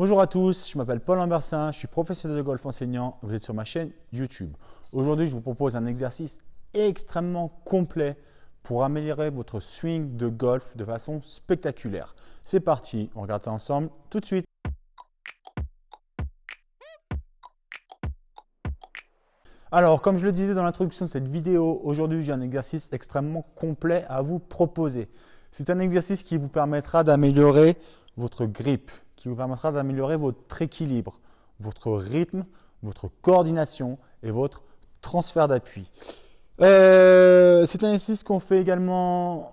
Bonjour à tous, je m'appelle Paul Lambertin, je suis professeur de golf enseignant, vous êtes sur ma chaîne YouTube. Aujourd'hui, je vous propose un exercice extrêmement complet pour améliorer votre swing de golf de façon spectaculaire. C'est parti, on regarde ensemble tout de suite. Alors, comme je le disais dans l'introduction de cette vidéo, aujourd'hui j'ai un exercice extrêmement complet à vous proposer. C'est un exercice qui vous permettra d'améliorer votre grip, qui vous permettra d'améliorer votre équilibre, votre rythme, votre coordination et votre transfert d'appui. Euh, c'est un exercice qu'on fait également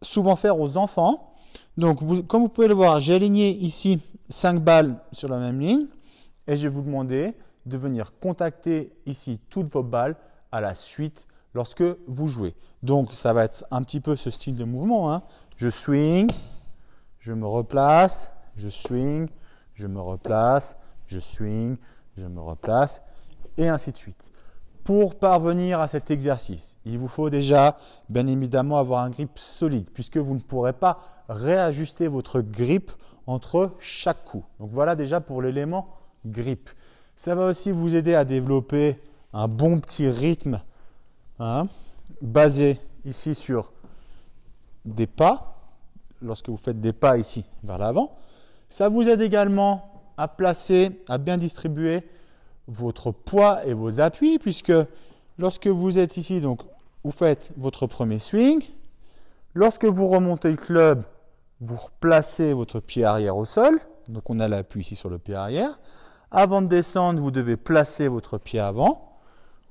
souvent faire aux enfants. Donc, comme vous pouvez le voir, j'ai aligné ici 5 balles sur la même ligne et je vais vous demander de venir contacter ici toutes vos balles à la suite lorsque vous jouez. Donc, ça va être un petit peu ce style de mouvement. Hein. Je swing, je me replace, je swing, je me replace, je swing, je me replace, et ainsi de suite. Pour parvenir à cet exercice, il vous faut déjà, bien évidemment, avoir un grip solide, puisque vous ne pourrez pas réajuster votre grip entre chaque coup. Donc voilà déjà pour l'élément grip. Ça va aussi vous aider à développer un bon petit rythme hein, basé ici sur des pas, lorsque vous faites des pas ici vers l'avant, ça vous aide également à placer, à bien distribuer votre poids et vos appuis, puisque lorsque vous êtes ici, donc vous faites votre premier swing. Lorsque vous remontez le club, vous replacez votre pied arrière au sol. Donc on a l'appui ici sur le pied arrière. Avant de descendre, vous devez placer votre pied avant,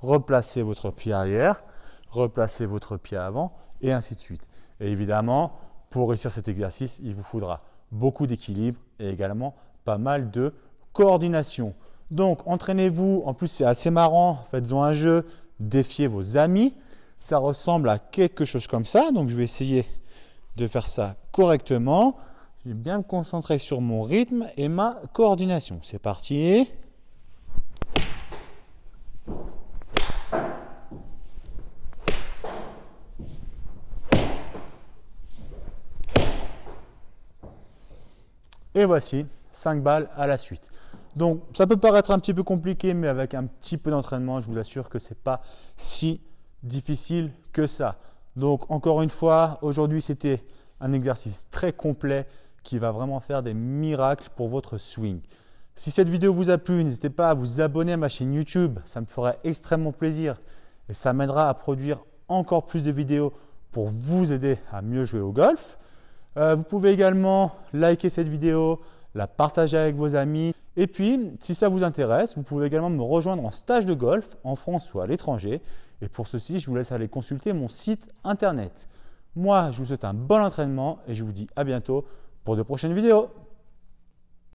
replacer votre pied arrière, replacer votre pied avant, et ainsi de suite. Et évidemment, pour réussir cet exercice, il vous faudra beaucoup d'équilibre et également pas mal de coordination. Donc entraînez-vous, en plus c'est assez marrant, faites-en un jeu, défiez vos amis. Ça ressemble à quelque chose comme ça, donc je vais essayer de faire ça correctement. Je vais bien me concentrer sur mon rythme et ma coordination. C'est parti. Et voici 5 balles à la suite. Donc ça peut paraître un petit peu compliqué, mais avec un petit peu d'entraînement, je vous assure que ce n'est pas si difficile que ça. Donc encore une fois, aujourd'hui c'était un exercice très complet qui va vraiment faire des miracles pour votre swing. Si cette vidéo vous a plu, n'hésitez pas à vous abonner à ma chaîne YouTube, ça me ferait extrêmement plaisir et ça m'aidera à produire encore plus de vidéos pour vous aider à mieux jouer au golf. Euh, vous pouvez également liker cette vidéo, la partager avec vos amis. Et puis, si ça vous intéresse, vous pouvez également me rejoindre en stage de golf en France ou à l'étranger. Et pour ceci, je vous laisse aller consulter mon site internet. Moi, je vous souhaite un bon entraînement et je vous dis à bientôt pour de prochaines vidéos.